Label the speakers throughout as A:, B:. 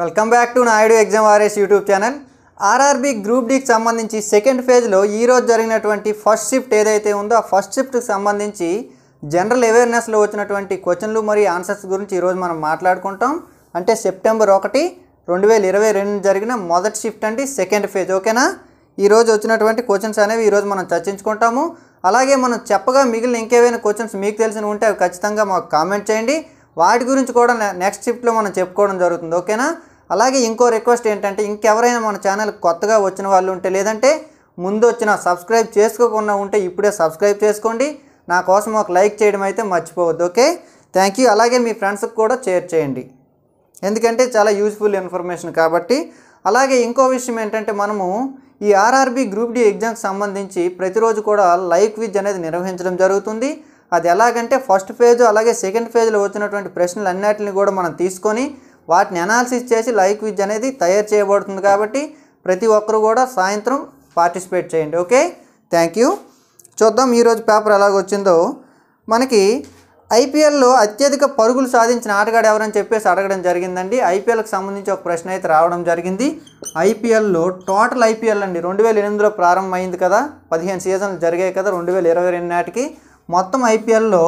A: welcome back to Naidu exam RS YouTube channel RRB group డీకి సంబంధించి second ఫేజ్లో ఈరోజు జరిగినటువంటి ఫస్ట్ షిఫ్ట్ ఏదైతే ఉందో ఆ ఫస్ట్ షిఫ్ట్కి సంబంధించి జనరల్ అవేర్నెస్లో వచ్చినటువంటి క్వశ్చన్లు మరియు ఆన్సర్స్ గురించి ఈరోజు మనం మాట్లాడుకుంటాం అంటే సెప్టెంబర్ ఒకటి రెండు వేల ఇరవై రెండు జరిగిన మొదటి షిఫ్ట్ అండి సెకండ్ ఫేజ్ ఓకేనా ఈరోజు వచ్చినటువంటి క్వశ్చన్స్ అనేవి ఈరోజు మనం చర్చించుకుంటాము అలాగే మనం చెప్పగా మిగిలిన ఇంకేవైనా క్వశ్చన్స్ మీకు తెలిసిన ఉంటే అవి ఖచ్చితంగా మాకు కామెంట్ చేయండి వాటి గురించి కూడా నెక్స్ట్ షిఫ్ట్లో మనం చెప్పుకోవడం జరుగుతుంది ఓకేనా అలాగే ఇంకో రిక్వెస్ట్ ఏంటంటే ఇంకెవరైనా మన ఛానల్ కొత్తగా వచ్చిన వాళ్ళు ఉంటే లేదంటే ముందు వచ్చిన సబ్స్క్రైబ్ చేసుకోకుండా ఉంటే ఇప్పుడే సబ్స్క్రైబ్ చేసుకోండి నా కోసం ఒక లైక్ చేయడం అయితే మర్చిపోవద్దు ఓకే థ్యాంక్ యూ అలాగే మీ ఫ్రెండ్స్కి కూడా షేర్ చేయండి ఎందుకంటే చాలా యూజ్ఫుల్ ఇన్ఫర్మేషన్ కాబట్టి అలాగే ఇంకో విషయం ఏంటంటే మనము ఈ ఆర్ఆర్బి గ్రూప్ డి ఎగ్జామ్కి సంబంధించి ప్రతిరోజు కూడా లైక్ విజ్ అనేది నిర్వహించడం జరుగుతుంది అది ఎలాగంటే ఫస్ట్ ఫేజ్ అలాగే సెకండ్ ఫేజ్లో వచ్చినటువంటి ప్రశ్నలు అన్నింటిని కూడా మనం తీసుకొని వాటిని అనాలిసిస్ చేసి లైక్ విజ్ అనేది తయారు చేయబడుతుంది కాబట్టి ప్రతి ఒక్కరు కూడా సాయంత్రం పార్టిసిపేట్ చేయండి ఓకే థ్యాంక్ యూ చూద్దాం ఈరోజు పేపర్ ఎలాగొచ్చిందో మనకి ఐపీఎల్లో అత్యధిక పరుగులు సాధించిన ఆటగాడు ఎవరని చెప్పేసి అడగడం జరిగిందండి ఐపీఎల్కి సంబంధించి ఒక ప్రశ్న అయితే రావడం జరిగింది ఐపీఎల్లో టోటల్ ఐపీఎల్ అండి రెండు వేల ఎనిమిదిలో ప్రారంభమైంది కదా పదిహేను సీజన్లు జరిగాయి కదా రెండు వేల ఇరవై రెండు నాటికి మొత్తం ఐపీఎల్లో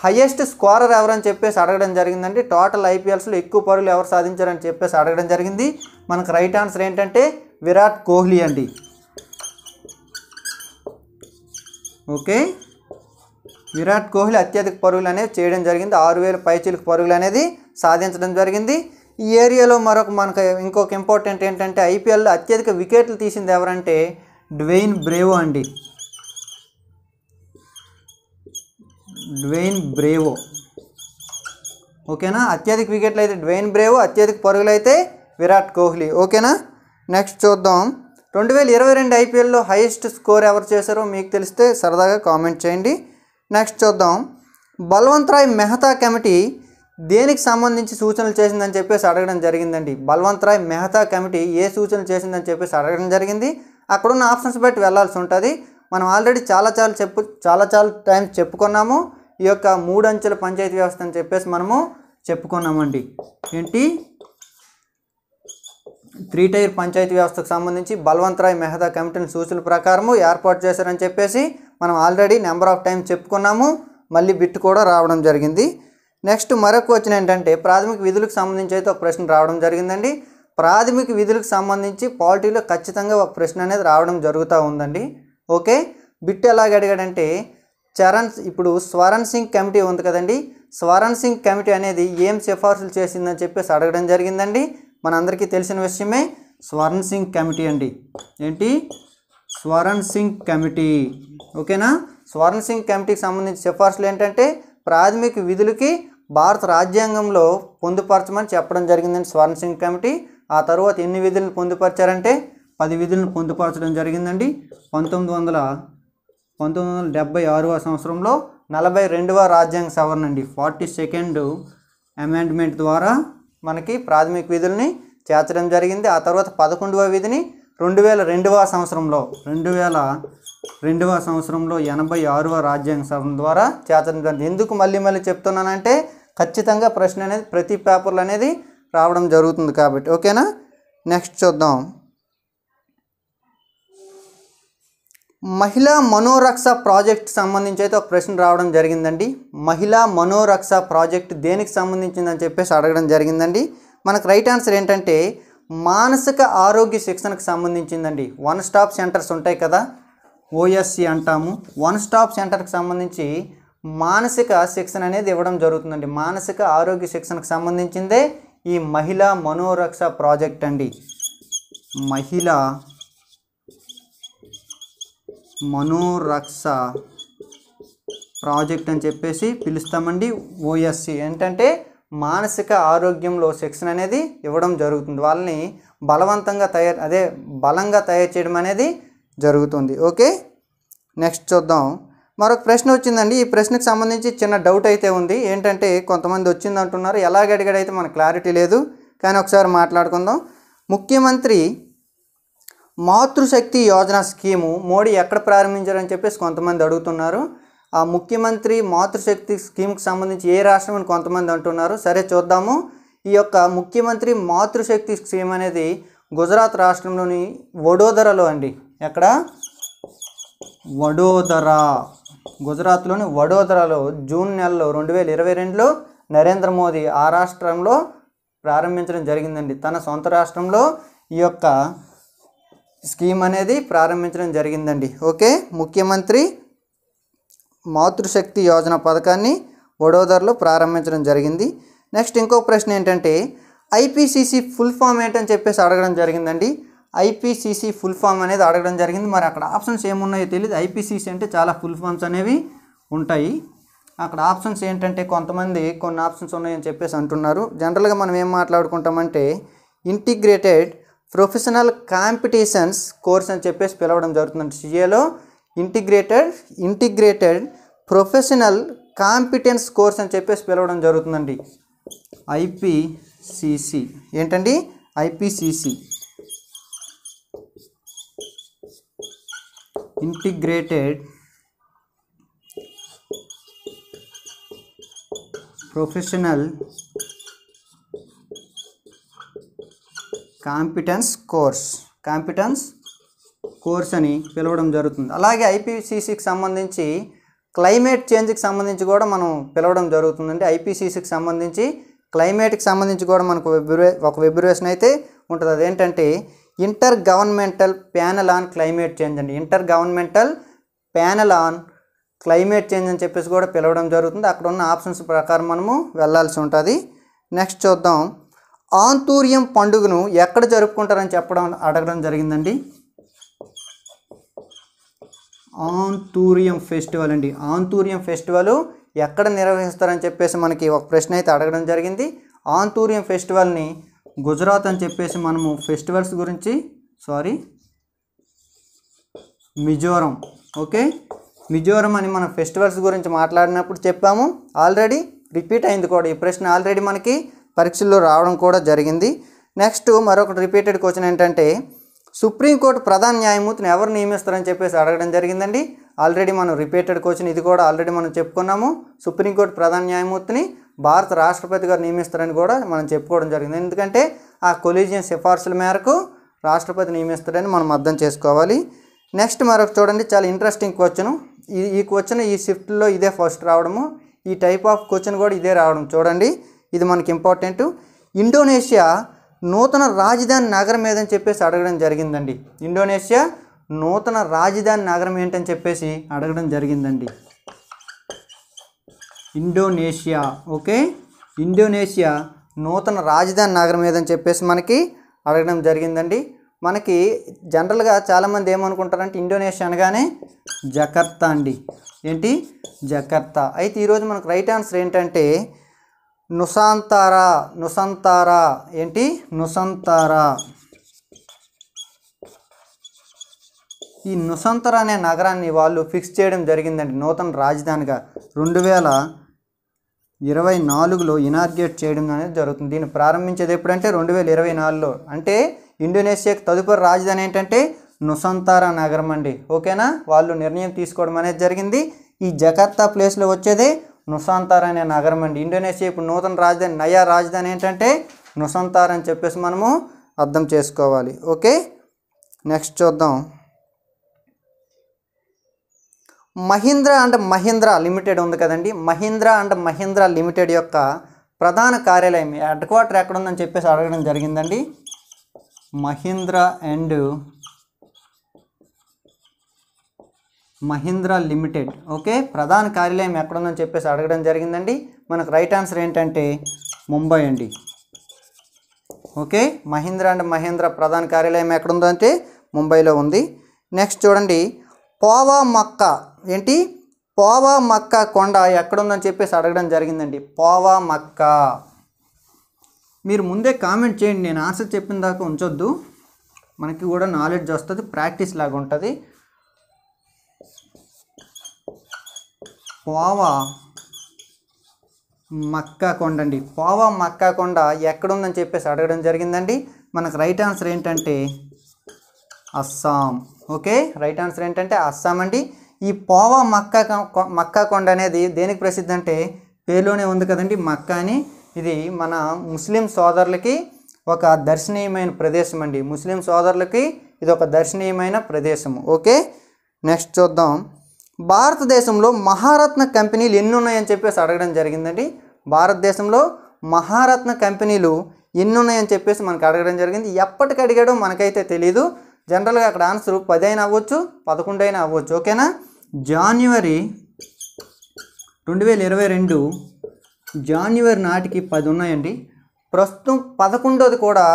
A: హయ్యెస్ట్ స్కోరర్ ఎవరని చెప్పేసి అడగడం జరిగిందండి టోటల్ ఐపీఎల్స్లో ఎక్కువ పరుగులు ఎవరు సాధించారని చెప్పేసి అడగడం జరిగింది మనకు రైట్ ఆన్సర్ ఏంటంటే విరాట్ కోహ్లీ అండి ఓకే విరాట్ కోహ్లీ అత్యధిక పరుగులు అనేది చేయడం జరిగింది ఆరు వేల పైచీలకు పరుగులు అనేది సాధించడం జరిగింది ఈ ఏరియాలో మరొక మనకు ఇంకొక ఇంపార్టెంట్ ఏంటంటే ఐపీఎల్లో అత్యధిక వికెట్లు తీసింది ఎవరంటే డ్వెయిన్ బ్రేవో అండి డ్వెయిన్ బ్రేవో ఓకేనా అత్యధిక వికెట్లు అయితే డ్వెయిన్ బ్రేవో అత్యధిక పరుగులు అయితే విరాట్ కోహ్లీ ఓకేనా నెక్స్ట్ చూద్దాం రెండు వేల ఇరవై రెండు ఐపీఎల్లో హైయెస్ట్ స్కోర్ ఎవరు చేశారో మీకు తెలిస్తే సరదాగా కామెంట్ చేయండి నెక్స్ట్ చూద్దాం బల్వంత్ రాయ్ మెహతా కమిటీ దేనికి సంబంధించి సూచనలు చేసిందని చెప్పేసి అడగడం జరిగిందండి బల్వంత్ రాయ్ మెహతా కమిటీ ఏ సూచనలు చేసిందని చెప్పేసి అడగడం జరిగింది అక్కడున్న ఆప్షన్స్ బట్టి వెళ్లాల్సి ఉంటుంది మనం ఆల్రెడీ చాలా చాలా చెప్పు చాలా చాలా టైమ్స్ చెప్పుకున్నాము ఈ యొక్క మూడు అంచెల పంచాయతీ వ్యవస్థ అని చెప్పేసి మనము చెప్పుకున్నామండి ఏంటి త్రీ టైర్ పంచాయతీ వ్యవస్థకు సంబంధించి రాయ్ మెహదా కమిటీని సూచనల ప్రకారము ఏర్పాటు చేశారని చెప్పేసి మనం ఆల్రెడీ నెంబర్ ఆఫ్ టైమ్స్ చెప్పుకున్నాము మళ్ళీ బిట్ కూడా రావడం జరిగింది నెక్స్ట్ మరొక వచ్చిన ఏంటంటే ప్రాథమిక విధులకు సంబంధించి అయితే ఒక ప్రశ్న రావడం జరిగిందండి ప్రాథమిక విధులకు సంబంధించి పాలిటీలో ఖచ్చితంగా ఒక ప్రశ్న అనేది రావడం జరుగుతూ ఉందండి ఓకే బిట్ ఎలాగ అడిగాడంటే చరణ్ ఇప్పుడు స్వరణ్ సింగ్ కమిటీ ఉంది కదండి స్వరణ్ సింగ్ కమిటీ అనేది ఏం సిఫార్సులు చేసిందని చెప్పేసి అడగడం జరిగిందండి మనందరికీ తెలిసిన విషయమే స్వరణ్ సింగ్ కమిటీ అండి ఏంటి స్వరణ్ సింగ్ కమిటీ ఓకేనా స్వరణ్ సింగ్ కమిటీకి సంబంధించిన సిఫార్సులు ఏంటంటే ప్రాథమిక విధులకి భారత రాజ్యాంగంలో పొందుపరచమని చెప్పడం జరిగిందండి స్వరణ్ సింగ్ కమిటీ ఆ తర్వాత ఎన్ని విధులను పొందుపరిచారంటే పది విధులను పొందుపరచడం జరిగిందండి పంతొమ్మిది వందల పంతొమ్మిది వందల డెబ్బై ఆరవ సంవత్సరంలో నలభై రెండవ రాజ్యాంగ సవరణ అండి ఫార్టీ సెకండ్ అమెండ్మెంట్ ద్వారా మనకి ప్రాథమిక విధుల్ని చేర్చడం జరిగింది ఆ తర్వాత పదకొండవ విధిని రెండు వేల రెండవ సంవత్సరంలో రెండు వేల రెండవ సంవత్సరంలో ఎనభై ఆరవ రాజ్యాంగ సవరణ ద్వారా చేర్చడం జరిగింది ఎందుకు మళ్ళీ మళ్ళీ చెప్తున్నానంటే ఖచ్చితంగా ప్రశ్న అనేది ప్రతి పేపర్లు అనేది రావడం జరుగుతుంది కాబట్టి ఓకేనా నెక్స్ట్ చూద్దాం మహిళా మనోరక్ష ప్రాజెక్ట్ సంబంధించి అయితే ఒక ప్రశ్న రావడం జరిగిందండి మహిళా మనోరక్ష ప్రాజెక్ట్ దేనికి సంబంధించిందని చెప్పేసి అడగడం జరిగిందండి మనకు రైట్ ఆన్సర్ ఏంటంటే మానసిక ఆరోగ్య శిక్షణకు సంబంధించిందండి వన్ స్టాప్ సెంటర్స్ ఉంటాయి కదా ఓఎస్సి అంటాము వన్ స్టాప్ సెంటర్కి సంబంధించి మానసిక శిక్షణ అనేది ఇవ్వడం జరుగుతుందండి మానసిక ఆరోగ్య శిక్షణకు సంబంధించిందే ఈ మహిళా మనోరక్ష ప్రాజెక్ట్ అండి మహిళా మనోరక్ష ప్రాజెక్ట్ అని చెప్పేసి పిలుస్తామండి ఓఎస్సి ఏంటంటే మానసిక ఆరోగ్యంలో శిక్షణ అనేది ఇవ్వడం జరుగుతుంది వాళ్ళని బలవంతంగా తయారు అదే బలంగా తయారు చేయడం అనేది జరుగుతుంది ఓకే నెక్స్ట్ చూద్దాం మరొక ప్రశ్న వచ్చిందండి ఈ ప్రశ్నకు సంబంధించి చిన్న డౌట్ అయితే ఉంది ఏంటంటే కొంతమంది వచ్చింది అంటున్నారు ఎలాగ అడిగాడైతే మనకు క్లారిటీ లేదు కానీ ఒకసారి మాట్లాడుకుందాం ముఖ్యమంత్రి మాతృశక్తి యోజన స్కీము మోడీ ఎక్కడ ప్రారంభించారని చెప్పేసి కొంతమంది అడుగుతున్నారు ఆ ముఖ్యమంత్రి మాతృశక్తి స్కీమ్కి సంబంధించి ఏ రాష్ట్రం అని కొంతమంది అంటున్నారు సరే చూద్దాము ఈ యొక్క ముఖ్యమంత్రి మాతృశక్తి స్కీమ్ అనేది గుజరాత్ రాష్ట్రంలోని వడోదరలో అండి ఎక్కడ వడోదర గుజరాత్లోని వడోదరలో జూన్ నెలలో రెండు వేల ఇరవై రెండులో నరేంద్ర మోదీ ఆ రాష్ట్రంలో ప్రారంభించడం జరిగిందండి తన సొంత రాష్ట్రంలో ఈ యొక్క స్కీమ్ అనేది ప్రారంభించడం జరిగిందండి ఓకే ముఖ్యమంత్రి మాతృశక్తి యోజన పథకాన్ని వడోదరలో ప్రారంభించడం జరిగింది నెక్స్ట్ ఇంకో ప్రశ్న ఏంటంటే ఐపీసీసీ ఫుల్ ఫామ్ ఏంటని చెప్పేసి అడగడం జరిగిందండి ఐపీసీసీ ఫుల్ ఫామ్ అనేది అడగడం జరిగింది మరి అక్కడ ఆప్షన్స్ ఏమున్నాయో తెలియదు ఐపీసీసీ అంటే చాలా ఫుల్ ఫామ్స్ అనేవి ఉంటాయి అక్కడ ఆప్షన్స్ ఏంటంటే కొంతమంది కొన్ని ఆప్షన్స్ ఉన్నాయని చెప్పేసి అంటున్నారు జనరల్గా మనం ఏం మాట్లాడుకుంటామంటే ఇంటిగ్రేటెడ్ ప్రొఫెషనల్ కాంపిటీషన్స్ కోర్స్ అని చెప్పేసి పిలవడం జరుగుతుందండి సిఏలో integrated integrated professional competence course అని చెప్పేసి పిలవడం జరుగుతుందండి ఐపీసీసీ ఏంటండి IPCC integrated professional competence course competence course అని పిలవడం జరుగుతుంది అలాగే ఐపీసీసీకి సంబంధించి క్లైమేట్ చేంజ్కి సంబంధించి కూడా మనం పిలవడం జరుగుతుంది అంటే ఐపీసీసీకి సంబంధించి క్లైమేట్కి సంబంధించి కూడా మనకు ఒక విబ్రేషన్ అయితే ఉంటుంది అదేంటంటే intergovernmental panel on climate change అండి intergovernmental panel on climate change అని చెప్పేసి కూడా పిలవడం జరుగుతుంది అక్కడ ఉన్న ఆప్షన్స్ ప్రకారం మనము వెళ్ళాల్సి ఉంటుంది నెక్స్ట్ చూద్దాం ఆంతూర్యం పండుగను ఎక్కడ జరుపుకుంటారని చెప్పడం అడగడం జరిగిందండి ఆంతూర్యం ఫెస్టివల్ అండి ఆంతూర్యం ఫెస్టివల్ ఎక్కడ నిర్వహిస్తారని చెప్పేసి మనకి ఒక ప్రశ్న అయితే అడగడం జరిగింది ఆంతూర్యం ఫెస్టివల్ని గుజరాత్ అని చెప్పేసి మనము ఫెస్టివల్స్ గురించి సారీ మిజోరం ఓకే మిజోరం అని మనం ఫెస్టివల్స్ గురించి మాట్లాడినప్పుడు చెప్పాము ఆల్రెడీ రిపీట్ అయింది కూడా ఈ ప్రశ్న ఆల్రెడీ మనకి పరీక్షల్లో రావడం కూడా జరిగింది నెక్స్ట్ మరొకటి రిపీటెడ్ క్వశ్చన్ ఏంటంటే సుప్రీంకోర్టు ప్రధాన న్యాయమూర్తిని ఎవరు నియమిస్తారని చెప్పేసి అడగడం జరిగిందండి ఆల్రెడీ మనం రిపీటెడ్ క్వశ్చన్ ఇది కూడా ఆల్రెడీ మనం చెప్పుకున్నాము సుప్రీంకోర్టు ప్రధాన న్యాయమూర్తిని భారత రాష్ట్రపతి గారు నియమిస్తారని కూడా మనం చెప్పుకోవడం జరిగింది ఎందుకంటే ఆ కొలీజియన్ సిఫార్సుల మేరకు రాష్ట్రపతి నియమిస్తారని మనం అర్థం చేసుకోవాలి నెక్స్ట్ మరొక చూడండి చాలా ఇంట్రెస్టింగ్ క్వశ్చన్ ఈ ఈ క్వశ్చన్ ఈ షిఫ్ట్లో ఇదే ఫస్ట్ రావడము ఈ టైప్ ఆఫ్ క్వశ్చన్ కూడా ఇదే రావడం చూడండి ఇది మనకి ఇంపార్టెంట్ ఇండోనేషియా నూతన రాజధాని నగరం ఏదని చెప్పేసి అడగడం జరిగిందండి ఇండోనేషియా నూతన రాజధాని నగరం ఏంటని చెప్పేసి అడగడం జరిగిందండి ఇండోనేషియా ఓకే ఇండోనేషియా నూతన రాజధాని నగరం ఏదని చెప్పేసి మనకి అడగడం జరిగిందండి మనకి జనరల్గా చాలామంది ఏమనుకుంటారంటే ఇండోనేషియా అనగానే జకర్తా అండి ఏంటి జకర్తా అయితే ఈరోజు మనకు రైట్ ఆన్సర్ ఏంటంటే నుసాంతారా నుసంతారా ఏంటి నుసంతారా ఈ నుసంతరా అనే నగరాన్ని వాళ్ళు ఫిక్స్ చేయడం జరిగిందండి నూతన రాజధానిగా రెండు వేల ఇరవై నాలుగులో ఇనాగ్రేట్ చేయడం అనేది జరుగుతుంది దీన్ని ప్రారంభించేది ఎప్పుడంటే రెండు వేల ఇరవై నాలుగులో అంటే ఇండోనేషియాకి తదుపరి రాజధాని ఏంటంటే నుసంతారా నగరం అండి ఓకేనా వాళ్ళు నిర్ణయం తీసుకోవడం అనేది జరిగింది ఈ జకార్తా ప్లేస్లో వచ్చేదే నుసాంతార్ అనే నగరం అండి ఇండోనేషియా ఇప్పుడు నూతన రాజధాని నయా రాజధాని ఏంటంటే నుసాంతార్ అని చెప్పేసి మనము అర్థం చేసుకోవాలి ఓకే నెక్స్ట్ చూద్దాం మహీంద్రా అండ్ మహీంద్రా లిమిటెడ్ ఉంది కదండి మహీంద్రా అండ్ మహీంద్రా లిమిటెడ్ యొక్క ప్రధాన కార్యాలయం హెడ్ క్వార్టర్ ఎక్కడ ఉందని చెప్పేసి అడగడం జరిగిందండి Mahindra and Mahindra limited okay ప్రధాన కార్యాలయం ఎక్కడుందని చెప్పేసి అడగడం జరిగిందండి మనకు రైట్ ఆన్సర్ ఏంటంటే ముంబై అండి ఓకే మహీంద్రా అండ్ మహీంద్రా ప్రధాన కార్యాలయం ఎక్కడుందో అంటే ముంబైలో ఉంది నెక్స్ట్ చూడండి పోవా మక్క ఏంటి పోవా మక్క కొండ ఎక్కడుందని చెప్పేసి అడగడం జరిగిందండి పోవా మక్క మీరు ముందే కామెంట్ చేయండి నేను ఆన్సర్ చెప్పిన దాకా ఉంచొద్దు మనకి కూడా నాలెడ్జ్ వస్తుంది ప్రాక్టీస్ లాగా ఉంటుంది పోవా మక్కా కొండ అండి పోవా మక్కా కొండ ఎక్కడుందని చెప్పేసి అడగడం జరిగిందండి మనకు రైట్ ఆన్సర్ ఏంటంటే అస్సాం ఓకే రైట్ ఆన్సర్ ఏంటంటే అస్సాం అండి ఈ పోవా మక్కా మక్కా కొండ అనేది దేనికి ప్రసిద్ధి అంటే పేరులోనే ఉంది కదండి మక్కా అని ఇది మన ముస్లిం సోదరులకి ఒక దర్శనీయమైన ప్రదేశం అండి ముస్లిం సోదరులకి ఇది ఒక దర్శనీయమైన ప్రదేశం ఓకే నెక్స్ట్ చూద్దాం భారతదేశంలో మహారత్న కంపెనీలు ఎన్ని ఉన్నాయని చెప్పేసి అడగడం జరిగిందండి భారతదేశంలో మహారత్న కంపెనీలు ఎన్ని ఉన్నాయని చెప్పేసి మనకు అడగడం జరిగింది ఎప్పటికి అడిగాడో మనకైతే తెలియదు జనరల్గా అక్కడ ఆన్సర్ పది అయినా అవ్వచ్చు పదకొండు అయినా అవ్వచ్చు ఓకేనా జాన్యువరి రెండు వేల ఇరవై రెండు జాన్యువరి నాటికి పది ఉన్నాయండి ప్రస్తుతం పదకొండోది కూడా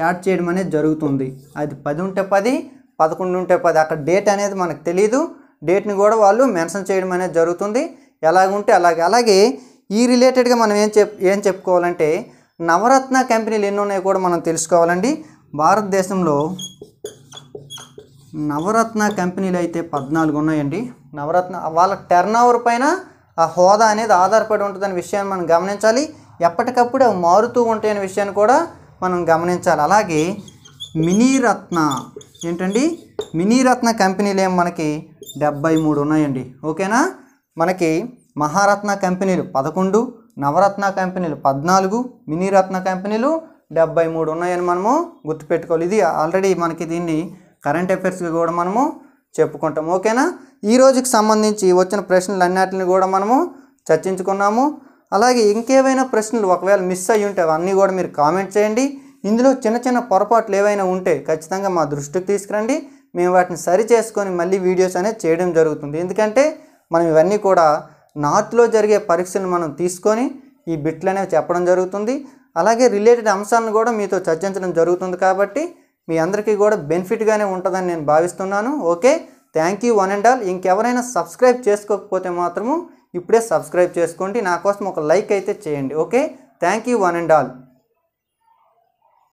A: యాడ్ చేయడం అనేది జరుగుతుంది అది పది ఉంటే పది పదకొండు ఉంటే పది అక్కడ డేట్ అనేది మనకు తెలియదు డేట్ని కూడా వాళ్ళు మెన్షన్ చేయడం అనేది జరుగుతుంది ఎలాగుంటే అలాగే అలాగే ఈ రిలేటెడ్గా మనం ఏం చెప్ ఏం చెప్పుకోవాలంటే నవరత్న కంపెనీలు ఎన్ని ఉన్నాయో కూడా మనం తెలుసుకోవాలండి భారతదేశంలో నవరత్న కంపెనీలు అయితే పద్నాలుగు ఉన్నాయండి నవరత్న వాళ్ళ టర్న్ ఓవర్ పైన ఆ హోదా అనేది ఆధారపడి ఉంటుందనే విషయాన్ని మనం గమనించాలి ఎప్పటికప్పుడు అవి మారుతూ ఉంటాయనే విషయాన్ని కూడా మనం గమనించాలి అలాగే మినీ రత్న ఏంటండి మినీ రత్న కంపెనీలు ఏం మనకి డెబ్బై మూడు ఉన్నాయండి ఓకేనా మనకి మహారత్న కంపెనీలు పదకొండు నవరత్న కంపెనీలు పద్నాలుగు మినీ రత్న కంపెనీలు డెబ్బై మూడు ఉన్నాయని మనము గుర్తుపెట్టుకోవాలి ఇది ఆల్రెడీ మనకి దీన్ని కరెంట్ అఫైర్స్గా కూడా మనము చెప్పుకుంటాం ఓకేనా ఈ రోజుకి సంబంధించి వచ్చిన ప్రశ్నలు అన్నిటిని కూడా మనము చర్చించుకున్నాము అలాగే ఇంకేవైనా ప్రశ్నలు ఒకవేళ మిస్ అయ్యి ఉంటే అవన్నీ కూడా మీరు కామెంట్ చేయండి ఇందులో చిన్న చిన్న పొరపాట్లు ఏవైనా ఉంటే ఖచ్చితంగా మా దృష్టికి తీసుకురండి మేము వాటిని సరి చేసుకొని మళ్ళీ వీడియోస్ అనేది చేయడం జరుగుతుంది ఎందుకంటే మనం ఇవన్నీ కూడా నార్త్లో జరిగే పరీక్షలు మనం తీసుకొని ఈ బిట్లు అనేవి చెప్పడం జరుగుతుంది అలాగే రిలేటెడ్ అంశాలను కూడా మీతో చర్చించడం జరుగుతుంది కాబట్టి మీ అందరికీ కూడా బెనిఫిట్గానే ఉంటుందని నేను భావిస్తున్నాను okay thank you one and all ఇంకెవరైనా సబ్స్క్రైబ్ చేసుకోకపోతే మాత్రము ఇప్పుడే సబ్స్క్రైబ్ చేసుకోండి నా కోసం ఒక లైక్ అయితే చేయండి okay thank you one and all